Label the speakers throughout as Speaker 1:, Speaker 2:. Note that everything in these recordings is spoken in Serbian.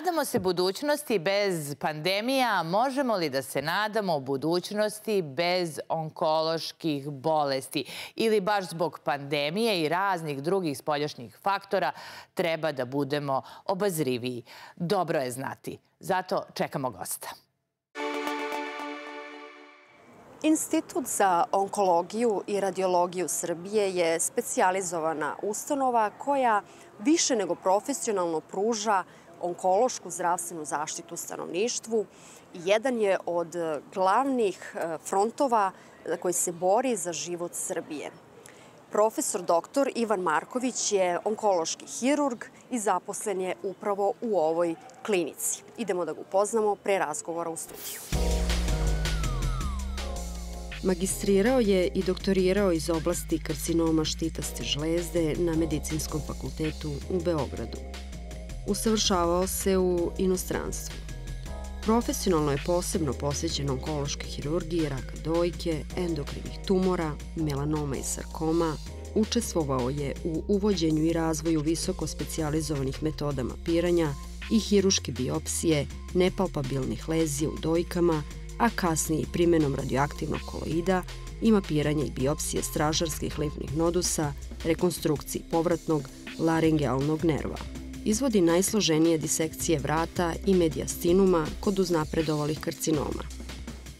Speaker 1: Nadamo se budućnosti bez pandemija, možemo li da se nadamo budućnosti bez onkoloških bolesti? Ili baš zbog pandemije i raznih drugih spoljašnjih faktora treba da budemo obazriviji? Dobro je znati. Zato čekamo gosta.
Speaker 2: Institut za onkologiju i radiologiju Srbije je specializovana ustanova koja više nego profesionalno pruža onkološku zdravstvenu zaštitu stanovništvu. Jedan je od e, glavnih e, frontova e, koji se bori za život Srbije. Profesor doktor Ivan Marković je onkološki hirurg i zaposlen je upravo u ovoj klinici. Idemo da ga upoznamo pre razgovora u studiju. Magistrirao je i doktorirao iz oblasti karcinoma štitaste žlezde na Medicinskom fakultetu u Beogradu usavršavao se u inostranstvu. Profesionalno je posebno posvećen onkološke hirurgije, raka dojke, endokrinih tumora, melanoma i sarkoma, učestvovao je u uvođenju i razvoju visoko specijalizovanih metoda mapiranja i hiruške biopsije nepalpabilnih lezija u dojkama, a kasnije i primenom radioaktivnog koloida i mapiranja i biopsije stražarskih lifnih nodusa, rekonstrukciji povratnog laringealnog nerva izvodi najsloženije disekcije vrata i medijastinuma kod uznapredovalih karcinoma.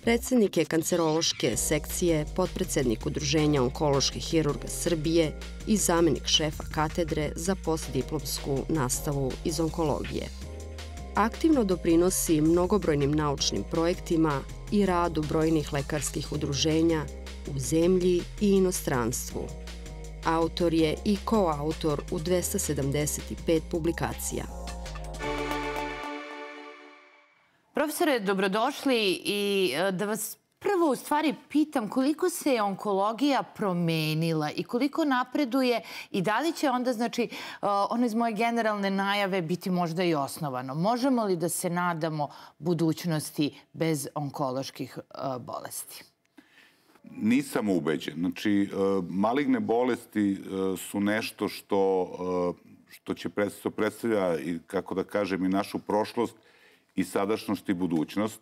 Speaker 2: Predsednik je kancerološke sekcije, potpredsednik Udruženja onkoloških hirurga Srbije i zamenik šefa katedre za postdiplomsku nastavu iz onkologije. Aktivno doprinosi mnogobrojnim naučnim projektima i radu brojnih lekarskih udruženja u zemlji i inostranstvu – Autor je i koautor u 275 publikacija.
Speaker 1: Profesore, dobrodošli i e, da vas prvo u stvari pitam koliko se je onkologija promenila i koliko napreduje i da li će onda, znači, e, ono iz moje generalne najave biti možda i osnovano. Možemo li da se nadamo budućnosti bez onkoloških e, bolesti?
Speaker 3: Nisam ubeđen. Znači, e, maligne bolesti e, su nešto što, e, što će predstavlja, predstavlja i, kako da kažem, i našu prošlost i sadašnjost i budućnost.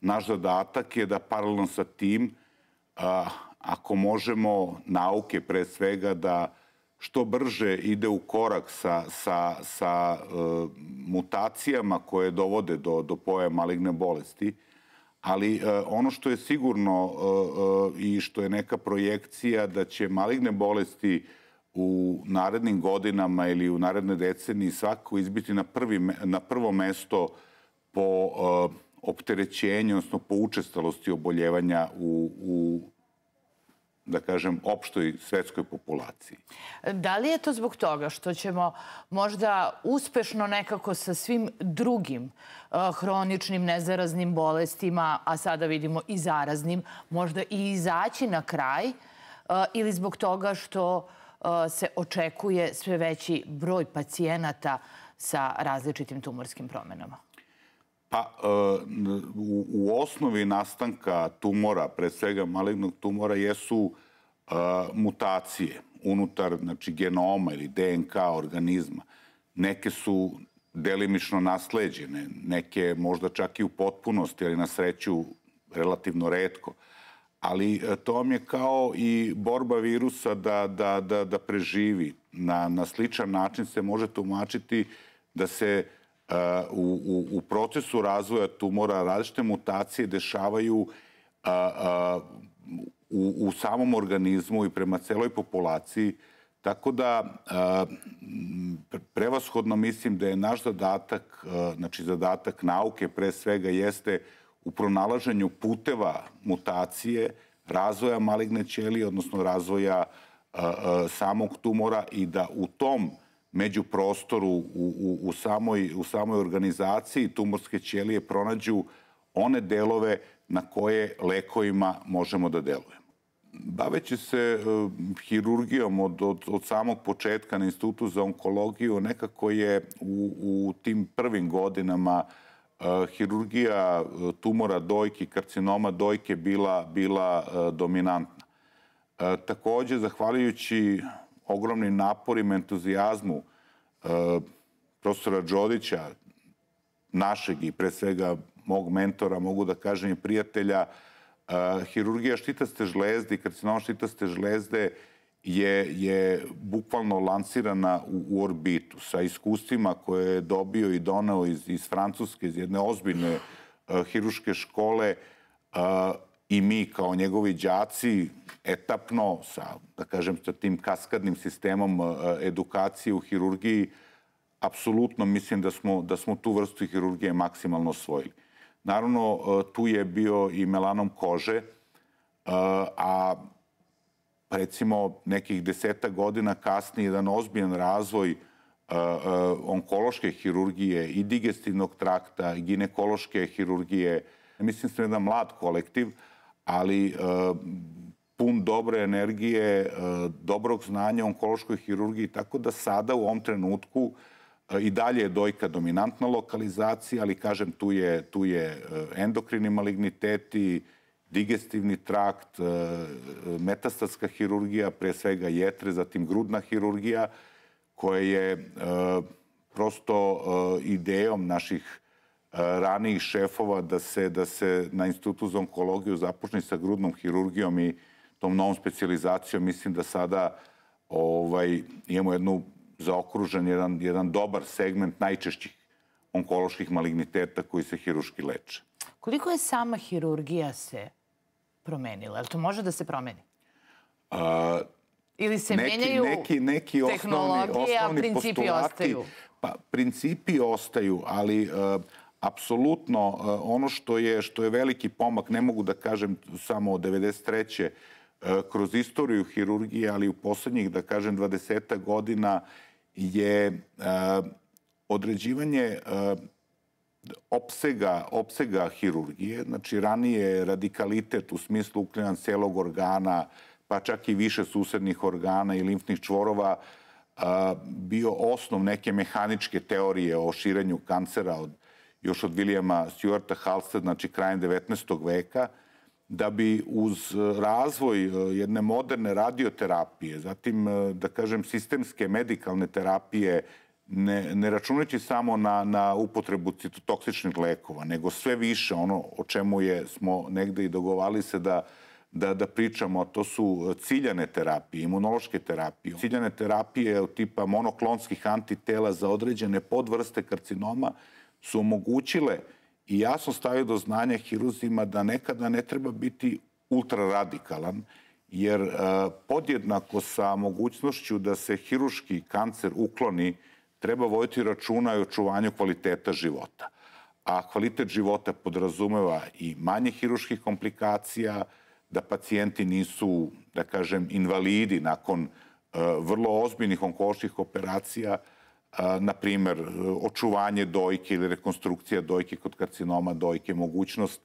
Speaker 3: Naš zadatak je da paralelno sa tim, ako možemo nauke pre svega da što brže ide u korak sa, sa, sa mutacijama koje dovode do, do pojave maligne bolesti, Ali e, ono što je sigurno e, e, i što je neka projekcija da će maligne bolesti u narednim godinama ili u naredne deceniji svako izbiti na, prvi, na prvo mesto po opterećenju, odnosno po učestalosti oboljevanja u, u da kažem, opštoj svetskoj populaciji.
Speaker 1: Da li je to zbog toga što ćemo možda uspešno nekako sa svim drugim e, hroničnim nezaraznim bolestima, a sada vidimo i zaraznim, možda i izaći na kraj e, ili zbog toga što e, se očekuje sve veći broj pacijenata sa različitim tumorskim promenama?
Speaker 3: Pa, e, u, u osnovi nastanka tumora, pre svega malignog tumora, jesu e, mutacije unutar znači, genoma ili DNK organizma. Neke su delimično nasleđene, neke možda čak i u potpunosti, ali na sreću relativno redko. Ali e, to vam je kao i borba virusa da, da, da, da preživi. Na, na sličan način se može tumačiti da se uh, u, u, u procesu razvoja tumora različite mutacije dešavaju a, a, u, u samom organizmu i prema celoj populaciji. Tako da, a, prevashodno mislim da je naš zadatak, a, znači zadatak nauke pre svega jeste u pronalaženju puteva mutacije, razvoja maligne ćelije, odnosno razvoja a, a, samog tumora i da u tom među prostoru u, u, u, samoj, u samoj organizaciji tumorske ćelije pronađu one delove na koje lekovima možemo da delujemo. Baveći se e, hirurgijom od, od, od samog početka na Institutu za onkologiju, nekako je u, u tim prvim godinama e, hirurgija e, tumora dojke, karcinoma dojke bila, bila e, dominantna. E, takođe, zahvaljujući ogromnim naporima, entuzijazmu e, profesora Đodića, našeg i pre svega mog mentora, mogu da kažem i prijatelja, e, hirurgija štitaste žlezde i karcinoma štitaste žlezde je, je bukvalno lansirana u, orbitu sa iskustvima koje je dobio i donao iz, iz Francuske, iz jedne ozbiljne e, hiruške škole, i mi kao njegovi đaci etapno sa, da kažem, sa tim kaskadnim sistemom e, edukacije u hirurgiji, apsolutno mislim da smo, da smo tu vrstu hirurgije maksimalno osvojili. Naravno, e, tu je bio i melanom kože, e, a recimo nekih deseta godina kasnije jedan ozbiljan razvoj onkološke hirurgije i digestivnog trakta, i ginekološke hirurgije. Mislim, da smo jedan mlad kolektiv, ali eh, pun dobre energije, eh, dobrog znanja o onkološkoj hirurgiji, tako da sada u ovom trenutku eh, i dalje je dojka dominantna lokalizacija, ali kažem tu je, tu je endokrini maligniteti, digestivni trakt, metastatska hirurgija, pre svega jetre, zatim grudna hirurgija, koja je prosto idejom naših ranijih šefova da se, da se na institutu za onkologiju započne sa grudnom hirurgijom i tom novom specializacijom. Mislim da sada ovaj, imamo jednu zaokružen, jedan, jedan dobar segment najčešćih onkoloških maligniteta koji se hiruški leče.
Speaker 1: Koliko je sama hirurgija se promenila? Je to može da se promeni?
Speaker 3: A, Ili se neki, menjaju neki, neki osnovni, tehnologije, osnovni a principi postulati, ostaju? Pa, principi ostaju, ali... Uh, apsolutno e, ono što je, što je veliki pomak, ne mogu da kažem samo od 93 e, kroz istoriju hirurgije, ali u poslednjih, da kažem, 20 godina je e, određivanje opsega, opsega hirurgije, znači ranije radikalitet u smislu ukljenan celog organa, pa čak i više susednih organa i limfnih čvorova, bio osnov neke mehaničke teorije o širenju kancera od još od Williama Stuarta Halsta, znači krajem 19. veka, da bi uz e, razvoj e, jedne moderne radioterapije, zatim, e, da kažem, sistemske medikalne terapije, ne, ne računajući samo na, na upotrebu citotoksičnih lekova, nego sve više ono o čemu je, smo negde i dogovali se da, da, da pričamo, to su ciljane terapije, imunološke terapije. Ciljane terapije od tipa monoklonskih antitela za određene podvrste karcinoma, su omogućile i jasno stavio do znanja hiruzima da nekada ne treba biti ultraradikalan, jer e, podjednako sa mogućnošću da se hiruški kancer ukloni, treba vojiti računa i očuvanju kvaliteta života. A kvalitet života podrazumeva i manje hiruških komplikacija, da pacijenti nisu, da kažem, invalidi nakon e, vrlo ozbiljnih onkoloških operacija, na primer, očuvanje dojke ili rekonstrukcija dojke kod karcinoma dojke, mogućnost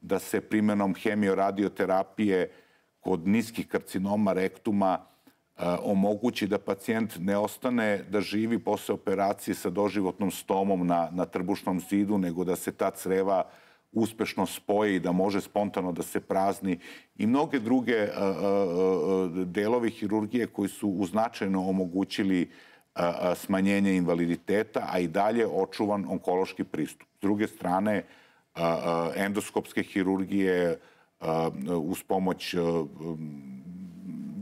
Speaker 3: da se primenom hemioradioterapije kod niskih karcinoma rektuma omogući da pacijent ne ostane da živi posle operacije sa doživotnom stomom na, na trbušnom zidu, nego da se ta creva uspešno spoje i da može spontano da se prazni i mnoge druge delovi hirurgije koji su uznačajno omogućili uh, smanjenje invaliditeta, a i dalje očuvan onkološki pristup. S druge strane, endoskopske hirurgije uz pomoć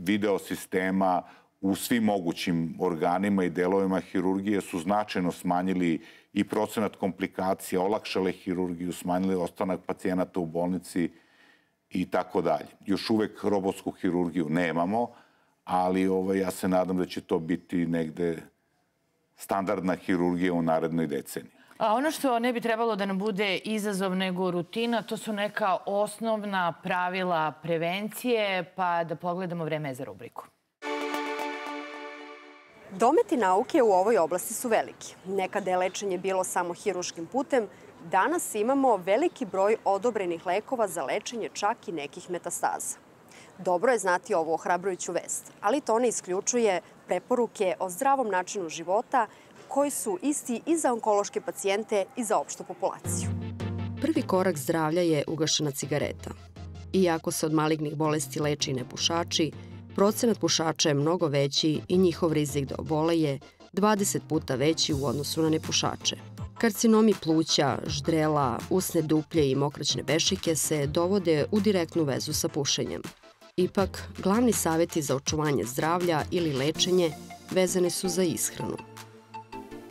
Speaker 3: videosistema u svim mogućim organima i delovima hirurgije su značajno smanjili i procenat komplikacija, olakšale hirurgiju, smanjili ostanak pacijenata u bolnici i tako dalje. Još uvek robotsku hirurgiju nemamo, ali ovaj, ja se nadam da će to biti negde standardna hirurgija u narednoj deceniji.
Speaker 1: A ono što ne bi trebalo da nam bude izazov nego rutina, to su neka osnovna pravila prevencije, pa da pogledamo vreme za rubriku.
Speaker 2: Dometi nauke u ovoj oblasti su veliki. Nekada je lečenje bilo samo hiruškim putem, danas imamo veliki broj odobrenih lekova za lečenje čak i nekih metastaza. Dobro je znati ovu ohrabrujuću vest, ali to ne isključuje preporuke o zdravom načinu života koji su isti i za onkološke pacijente i za opštu populaciju. Prvi korak zdravlja je ugašena cigareta. Iako se od malignih bolesti leči nepušači, procenat pušača je mnogo veći i njihov rizik da obole je 20 puta veći u odnosu na nepušače. Karcinomi pluća, ždrela, usne duplje i mokraćne bešike se dovode u direktnu vezu sa pušenjem – Ipak, glavni savjeti za očuvanje zdravlja ili lečenje vezane su za ishranu.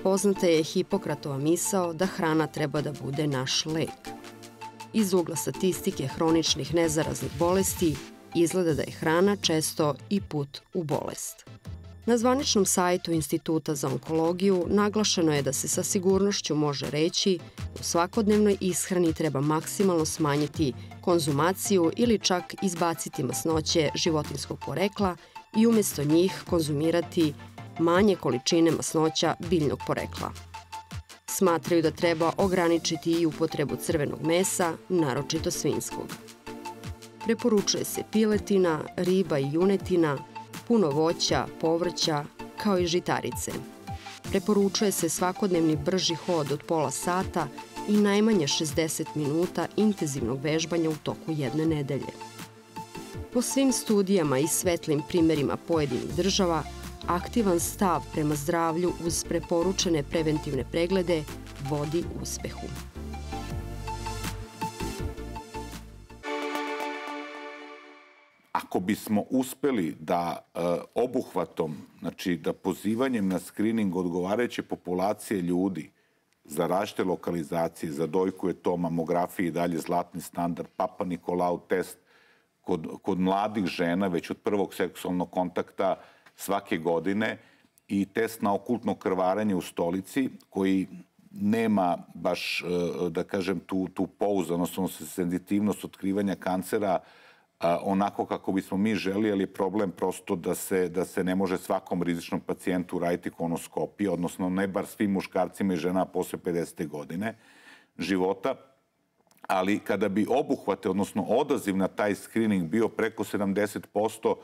Speaker 2: Poznata je Hipokratova misao da hrana treba da bude naš lek. Iz ugla statistike hroničnih nezaraznih bolesti izgleda da je hrana često i put u bolest. Na zvaničnom sajtu Instituta za onkologiju naglašeno je da se sa sigurnošću može reći u svakodnevnoj ishrani treba maksimalno smanjiti konzumaciju ili čak izbaciti masnoće životinskog porekla i umesto njih konzumirati manje količine masnoća biljnog porekla. Smatraju da treba ograničiti i upotrebu crvenog mesa, naročito svinskog. Preporučuje se piletina, riba i junetina – puno voća, povrća, kao i žitarice. Preporučuje se svakodnevni brži hod od pola sata i najmanje 60 minuta intenzivnog vežbanja u toku jedne nedelje. Po svim studijama i svetlim primerima pojedinih država, aktivan stav prema zdravlju uz preporučene preventivne preglede vodi uspehu.
Speaker 3: ako bismo uspeli da e, obuhvatom, znači da pozivanjem na screening odgovarajuće populacije ljudi za rašte lokalizacije, za dojku je to mamografija i dalje zlatni standard, papa Nikolau test kod, kod mladih žena već od prvog seksualnog kontakta svake godine i test na okultno krvarenje u stolici koji nema baš, e, da kažem, tu, tu pouzanost, odnosno senzitivnost otkrivanja kancera onako kako bismo mi želi, ali je problem prosto da se, da se ne može svakom rizičnom pacijentu raditi konoskopiju, odnosno ne bar svim muškarcima i žena posle 50. godine života, ali kada bi obuhvate, odnosno odaziv na taj screening bio preko 70%,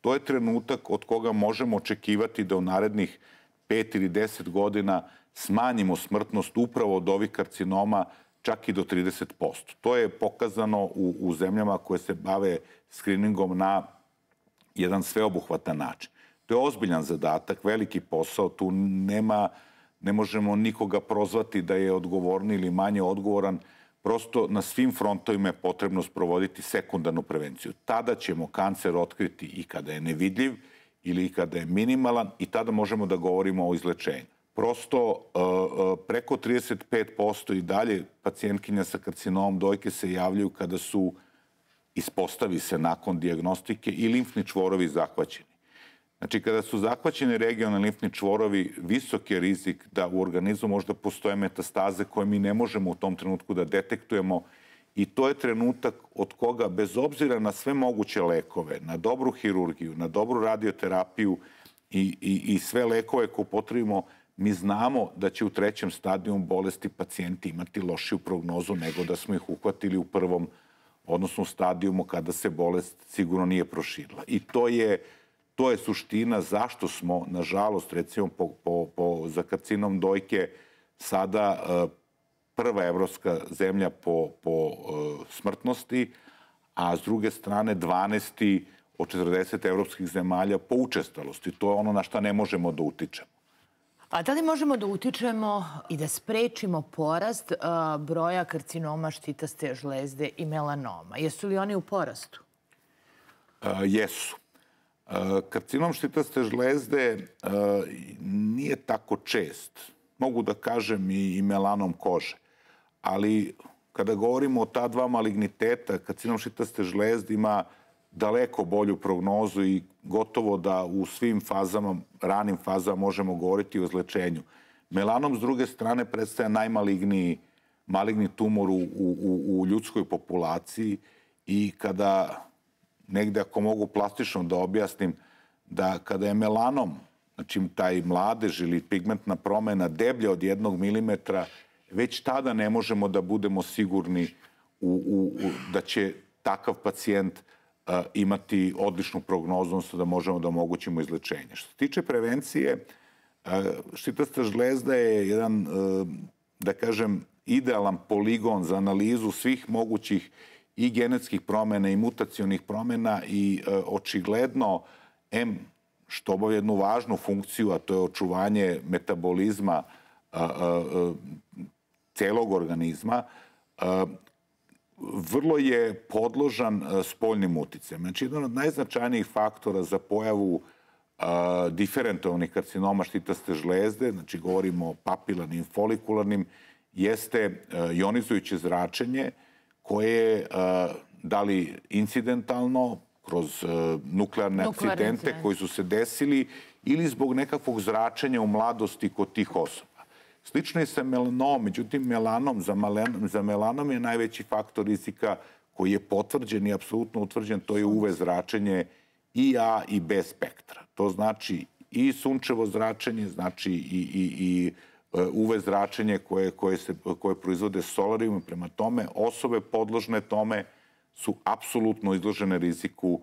Speaker 3: to je trenutak od koga možemo očekivati da u narednih 5 ili 10 godina smanjimo smrtnost upravo od ovih karcinoma čak i do 30%. To je pokazano u, u zemljama koje se bave screeningom na jedan sveobuhvatan način. To je ozbiljan zadatak, veliki posao, tu nema, ne možemo nikoga prozvati da je odgovorni ili manje odgovoran, prosto na svim frontovima je potrebno sprovoditi sekundarnu prevenciju. Tada ćemo kancer otkriti i kada je nevidljiv ili kada je minimalan i tada možemo da govorimo o izlečenju prosto uh, uh, preko 35% i dalje pacijentkinja sa karcinomom dojke se javljaju kada su ispostavi se nakon diagnostike i limfni čvorovi zahvaćeni. Znači, kada su zahvaćeni regionalni limfni čvorovi, visok je rizik da u organizmu možda postoje metastaze koje mi ne možemo u tom trenutku da detektujemo i to je trenutak od koga, bez obzira na sve moguće lekove, na dobru hirurgiju, na dobru radioterapiju i, i, i sve lekove koje potrebimo, mi znamo da će u trećem stadiju bolesti pacijenti imati lošiju prognozu nego da smo ih uhvatili u prvom, odnosno u stadijumu kada se bolest sigurno nije proširila. I to je, to je suština zašto smo, nažalost, recimo po, po, po, za karcinom dojke, sada e, prva evropska zemlja po, po e, smrtnosti, a s druge strane 12. od 40 evropskih zemalja po učestalosti. To je ono na šta ne možemo da utičemo.
Speaker 1: A pa da li možemo da utičemo i da sprečimo porast broja karcinoma štitaste žlezde i melanoma? Jesu li oni u porastu?
Speaker 3: jesu. karcinom štitaste žlezde nije tako čest. Mogu da kažem i, i melanom kože. Ali kada govorimo o ta dva maligniteta, karcinom štitaste žlezde ima daleko bolju prognozu i gotovo da u svim fazama, ranim fazama možemo govoriti o izlečenju. Melanom, s druge strane, predstavlja najmaligniji maligni tumor u, u, u ljudskoj populaciji i kada negde, ako mogu plastično da objasnim, da kada je melanom, znači taj mladež ili pigmentna promena deblja od jednog milimetra, već tada ne možemo da budemo sigurni u, u, u, da će takav pacijent imati odličnu prognozu, odnosno da možemo da omogućimo izlečenje. Što se tiče prevencije, štitasta žlezda je jedan, da kažem, idealan poligon za analizu svih mogućih i genetskih promjena i mutacionih promjena i očigledno M što obavlja jednu važnu funkciju, a to je očuvanje metabolizma celog organizma, vrlo je podložan e, spoljnim uticajem. Znači, jedan od najznačajnijih faktora za pojavu e, diferentovnih karcinoma štitaste žlezde, znači govorimo o papilarnim, folikularnim, jeste e, ionizujuće zračenje koje je da li incidentalno, kroz nuklearne akcidente koji su se desili ili zbog nekakvog zračenja u mladosti kod tih osoba. Slično je sa melanom, međutim melanom, za, malen, za melanom je najveći faktor rizika koji je potvrđen i apsolutno utvrđen, to je UV zračenje i A i B spektra. To znači i sunčevo zračenje, znači i, i, i e, UV zračenje koje, koje, se, koje proizvode solarijum Prema tome, osobe podložne tome su apsolutno izložene riziku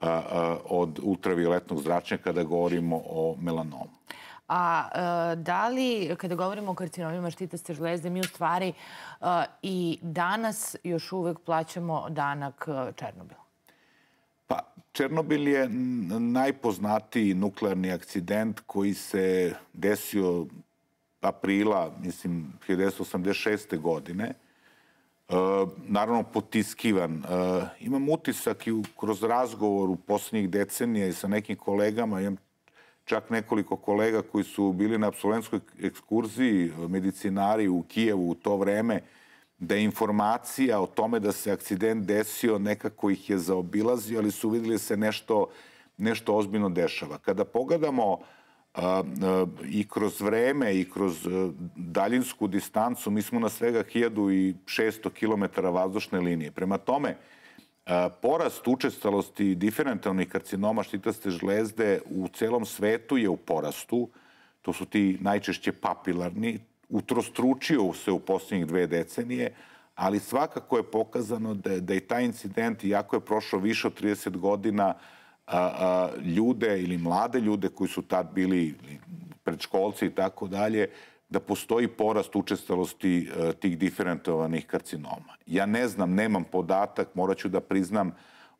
Speaker 3: a, a, od ultravioletnog zračenja kada govorimo o melanomu.
Speaker 1: A e, da li, kada govorimo o karcinomima štitaste žlezde, mi u stvari e, i danas još uvek plaćamo danak e, Černobila?
Speaker 3: Pa, Černobil je najpoznatiji nuklearni akcident koji se desio aprila, mislim, 1986. godine. naravno, potiskivan. imam utisak i kroz razgovor u poslednjih decenija i sa nekim kolegama, imam čak nekoliko kolega koji su bili na absolventskoj ekskurziji eh, medicinari u Kijevu u to vreme, da je informacija o tome da se akcident desio nekako ih je zaobilazio, ali su videli da se nešto, nešto ozbiljno dešava. Kada pogledamo a, eh, a, eh, i kroz vreme i kroz a, daljinsku distancu, mi smo na svega 1600 km vazdušne linije. Prema tome, Porast učestalosti diferentalnih karcinoma štitaste žlezde u celom svetu je u porastu. To su ti najčešće papilarni. Utrostručio se u posljednjih dve decenije, ali svakako je pokazano da, da je taj incident, iako je prošao više od 30 godina, a, a, ljude ili mlade ljude koji su tad bili predškolci i tako dalje, da postoji porast učestalosti e, tih diferentovanih karcinoma. Ja ne znam, nemam podatak, morat ću da priznam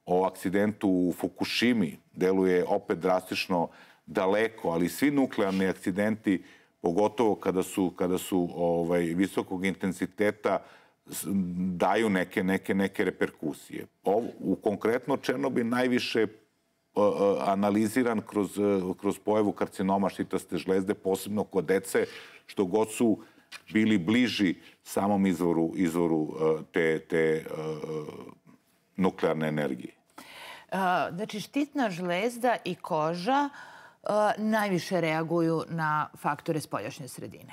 Speaker 3: o akcidentu u Fukushimi, deluje opet drastično daleko, ali svi nuklearni akcidenti, pogotovo kada su, kada su ovaj, visokog intenziteta, daju neke, neke, neke reperkusije. Ovo, u konkretno Černobi najviše analiziran kroz, e, kroz pojavu karcinoma šitaste žlezde, posebno kod dece, što god su bili bliži samom izvoru, izvoru e, te, te e, nuklearne energije.
Speaker 1: Znači, štitna žlezda i koža najviše reaguju na faktore spoljašnje sredine.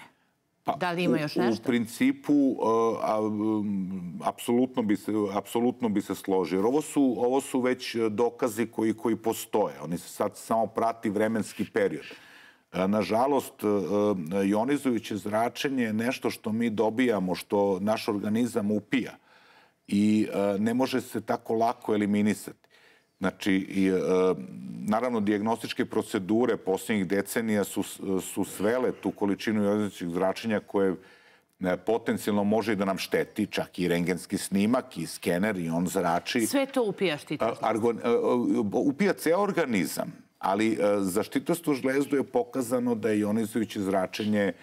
Speaker 1: Pa, da li ima još nešto? U,
Speaker 3: principu, e, a, apsolutno bi, se, apsolutno bi se složio. ovo su, ovo su već dokazi koji, koji postoje. Oni se sad samo prati vremenski period. E, nažalost, e, ionizujuće zračenje je nešto što mi dobijamo, što naš organizam upija i ne može se tako lako eliminisati. Znači, i, e, naravno, diagnostičke procedure poslednjih decenija su, su svele tu količinu jodičnih zračenja koje e, potencijalno može i da nam šteti, čak i rengenski snimak i skener i on zrači. Sve to upija štitostvo? E, argon, e, upija ceo organizam, ali za štitostvo žlezdu je pokazano da je ionizujuće zračenje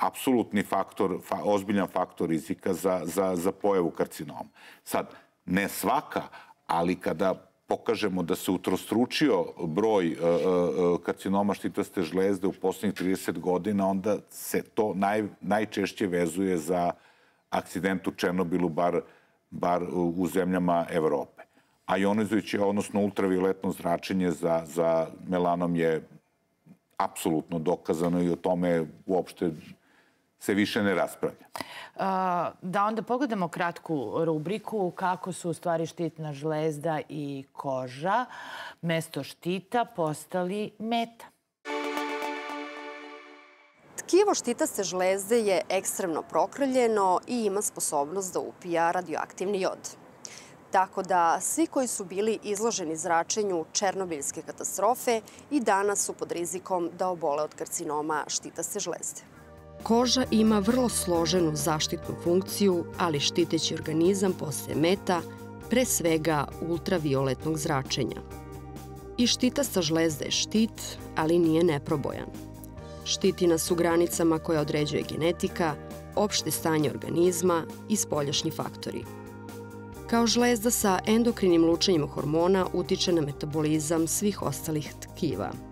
Speaker 3: apsolutni faktor, fa, ozbiljan faktor rizika za, za, za pojavu karcinoma. Sad, ne svaka, ali kada pokažemo da se utrostručio broj e, e, e, karcinoma štitaste žlezde u poslednjih 30 godina, onda se to naj, najčešće vezuje za akcident u Černobilu, bar, bar u zemljama Evrope. A ionizujuće, odnosno ultravioletno zračenje za, za melanom je apsolutno dokazano i o tome uopšte se više ne raspravlja.
Speaker 1: Da onda pogledamo kratku rubriku kako su u stvari štitna žlezda i koža mesto štita postali
Speaker 2: meta. Tkivo štitaste žlezde je ekstremno prokrljeno i ima sposobnost da upija radioaktivni jod. Tako da svi koji su bili izloženi zračenju černobiljske katastrofe i danas su pod rizikom da obole od karcinoma štitaste žlezde. Koža ima vrlo složenu zaštitnu funkciju, ali štiteći organizam posle meta, pre svega ultravioletnog zračenja. I štita sa žlezda je štit, ali nije neprobojan. Štiti nas u granicama koje određuje genetika, opšte stanje organizma i spoljašnji faktori. Kao žlezda sa endokrinim lučenjem hormona utiče na metabolizam svih ostalih tkiva –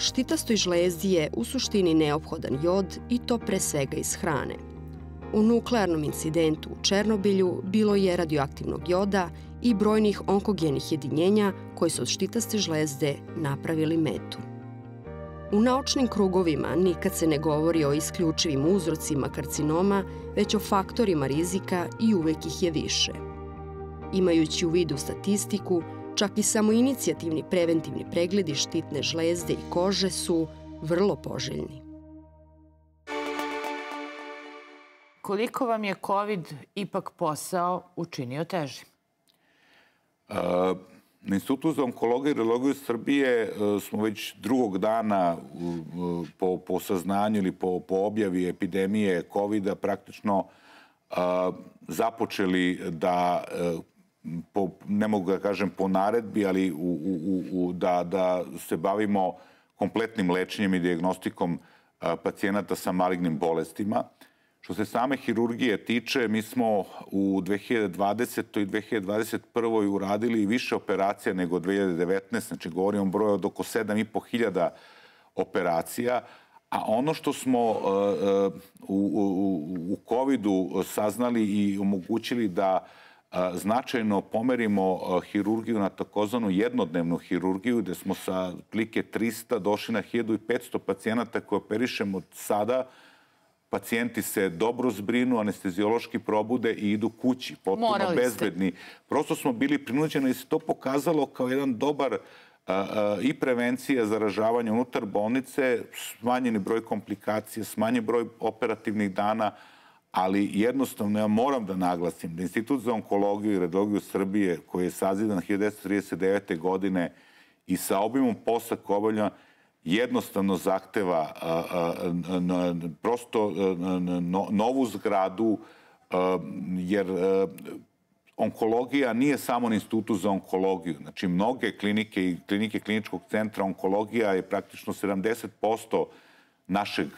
Speaker 2: Štitastoj žlezdi je u suštini neophodan jod i to pre svega iz hrane. U nuklearnom incidentu u Černobilju bilo je radioaktivnog joda i brojnih onkogenih jedinjenja koji su od štitaste žlezde napravili metu. U naučnim krugovima nikad se ne govori o isključivim uzrocima karcinoma, već o faktorima rizika i uvek ih je više. Imajući u vidu statistiku, Čak i samo inicijativni preventivni pregledi štitne žlezde i kože su vrlo poželjni.
Speaker 1: Koliko vam je COVID ipak posao učinio težim?
Speaker 3: A... Na Institutu za onkologiju i radiologiju Srbije e, smo već drugog dana e, po, po saznanju ili po, po objavi epidemije COVID-a praktično a, započeli da a, e, po, ne mogu da kažem po naredbi, ali u, u, u, da, da se bavimo kompletnim lečenjem i diagnostikom pacijenata sa malignim bolestima. Što se same hirurgije tiče, mi smo u 2020. i 2021. uradili više operacija nego 2019. Znači, govorimo o broju od oko 7.500 operacija, a ono što smo uh, uh, u, u, u COVID-u saznali i omogućili da uh, značajno pomerimo hirurgiju na takozvanu jednodnevnu hirurgiju, gde smo sa klike 300 došli na 1500 pacijenata koje operišemo sada, pacijenti se dobro zbrinu, anestezijološki probude i idu kući, potpuno bezbedni. Prosto smo bili prinuđeni i da se to pokazalo kao jedan dobar i prevencija zaražavanja unutar bolnice, smanjeni broj komplikacija, smanjen broj operativnih dana, ali jednostavno ja moram da naglasim da Institut za onkologiju i radiologiju Srbije, koji je sazidan 1939. godine i sa obimom posla koja obavlja, jednostavno zahteva prosto novu zgradu, jer onkologija nije samo na institutu za onkologiju. Znači, mnoge klinike i klinike kliničkog centra onkologija je praktično 70% našeg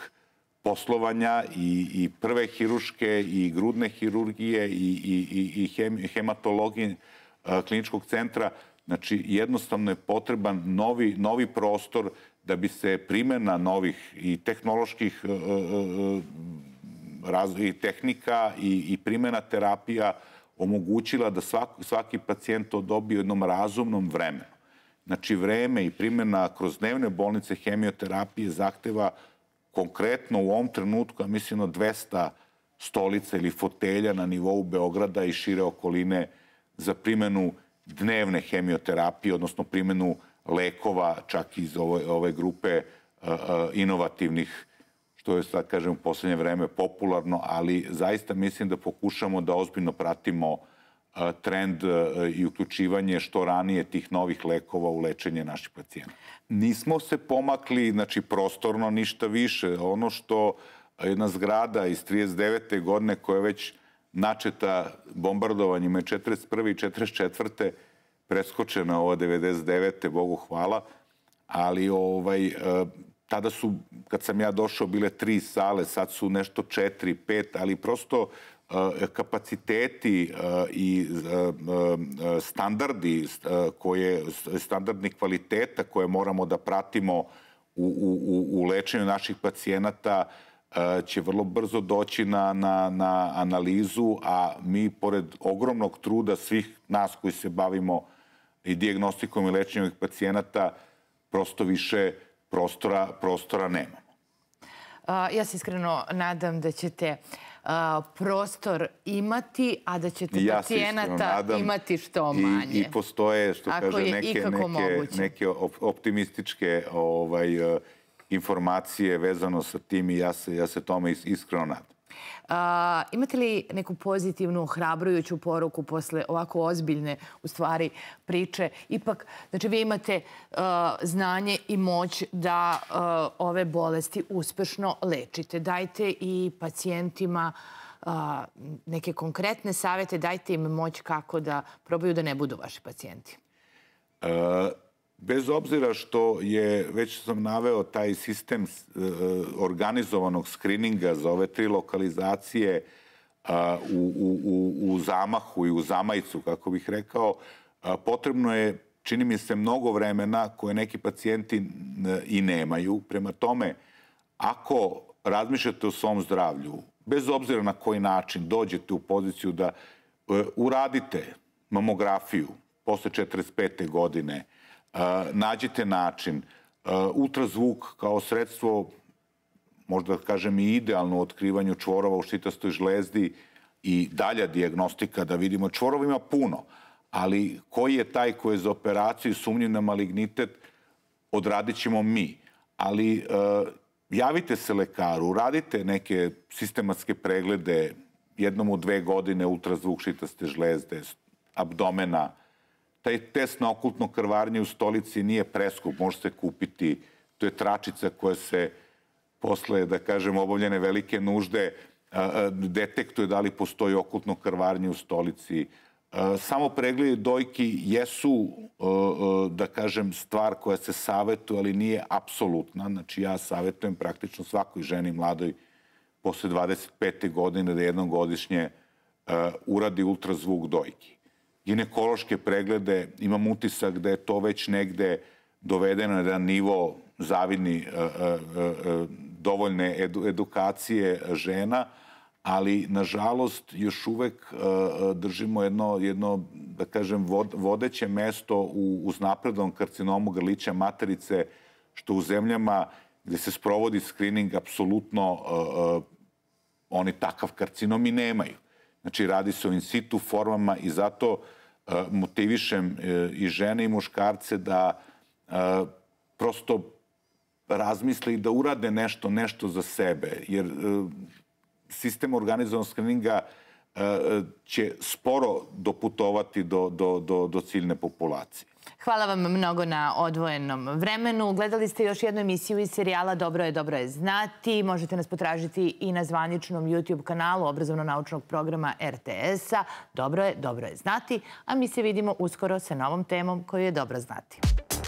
Speaker 3: poslovanja i, i prve hiruške i grudne hirurgije i, i, i, i hem, hematologije e, kliničkog centra. Znači, jednostavno je potreban novi, novi prostor da bi se primjena novih i tehnoloških e, e, razvoja tehnika i, i primjena terapija omogućila da svaki, svaki pacijent to dobije u jednom razumnom vremenu. Znači, vreme i primjena kroz dnevne bolnice hemioterapije zahteva uh, konkretno u ovom trenutku, ja mislim, na 200 stolica ili fotelja na nivou Beograda i šire okoline za primenu dnevne hemioterapije, odnosno primenu lekova čak iz ove, ove grupe e, e, inovativnih, što je sad, kažem, u poslednje vreme popularno, ali zaista mislim da pokušamo da ozbiljno pratimo trend i uključivanje što ranije tih novih lekova u lečenje naših pacijenata. Nismo se pomakli, znači prostorno ništa više. Ono što jedna zgrada iz 39. godine koja je već načeta bombardovanjima je 41. i 44. preskočena ova 99. Bogu hvala, ali ovaj, e, tada su, kad sam ja došao, bile tri sale, sad su nešto četiri, pet, ali prosto Eh, kapaciteti eh, i eh, standardi koje, standardni kvaliteta koje moramo da pratimo u, u, u lečenju naših pacijenata će vrlo brzo doći na, na, na analizu, a mi pored ogromnog truda svih nas koji se bavimo i dijagnostikom i lečenjem ovih pacijenata prosto više prostora, prostora nemamo.
Speaker 1: Ja se iskreno nadam da ćete uh, a, prostor imati, a da ćete ja pacijenata nadam, imati što manje. I, i
Speaker 3: postoje, što kaže, neke, neke, neke optimističke ovaj, e, informacije vezano sa tim i ja se, ja se tome iskreno nadam.
Speaker 1: A, imate li neku pozitivnu, hrabrujuću poruku posle ovako ozbiljne, u stvari, priče? Ipak, znači, vi imate znanje i moć da ove bolesti uspešno lečite. Dajte i pacijentima neke konkretne savete, dajte im moć kako da probaju da ne budu vaši pacijenti.
Speaker 3: Bez obzira što je, već sam naveo, taj sistem e, organizovanog skrininga za ove tri lokalizacije u, u, u zamahu i u zamajcu, kako bih rekao, potrebno je, čini mi se, mnogo vremena koje neki pacijenti i nemaju. Prema tome, ako razmišljate o svom zdravlju, bez obzira na koji način dođete u poziciju da e, uradite mamografiju posle 45. godine, nađite način. Ultrazvuk kao sredstvo, možda da kažem i idealno u otkrivanju čvorova u štitastoj žlezdi i dalja diagnostika da vidimo. Čvorova ima puno, ali koji je taj koji je za operaciju sumnjiv na malignitet, odradit ćemo mi. Ali javite se lekaru, radite neke sistematske preglede, jednom u dve godine ultrazvuk štitaste žlezde, abdomena, taj test na okultno krvarnje u stolici nije preskup, može se kupiti, to je tračica koja se posle, da kažem, obavljene velike nužde detektuje da li postoji okultno krvarnje u stolici. Samo pregledi dojki jesu, da kažem, stvar koja se savetuje, ali nije apsolutna. Znači, ja savetujem praktično svakoj ženi mladoj posle 25. godine da jednom godišnje uradi ultrazvuk dojki ginekološke preglede, imam utisak da je to već negde dovedeno na nivo zavidni e, e, e, dovoljne edukacije žena, ali nažalost još uvek držimo jedno, jedno da kažem, vodeće mesto u uznaprednom karcinomu grlića materice, što u zemljama gde se sprovodi screening, apsolutno oni takav karcinom i nemaju. Znači, radi se o in situ formama i zato uh, E, motivišem e, i žene i muškarce da e, prosto razmisle i da urade nešto, nešto za sebe. Jer sistem organizovanog skrininga će sporo doputovati do, do, do, do ciljne populacije.
Speaker 1: Hvala vam mnogo na odvojenom vremenu. Gledali ste još jednu emisiju iz serijala Dobro je, dobro je znati. Možete nas potražiti i na zvaničnom YouTube kanalu obrazovno-naučnog programa RTS-a. Dobro je, dobro je znati. A mi se vidimo uskoro sa novom temom koju je dobro znati.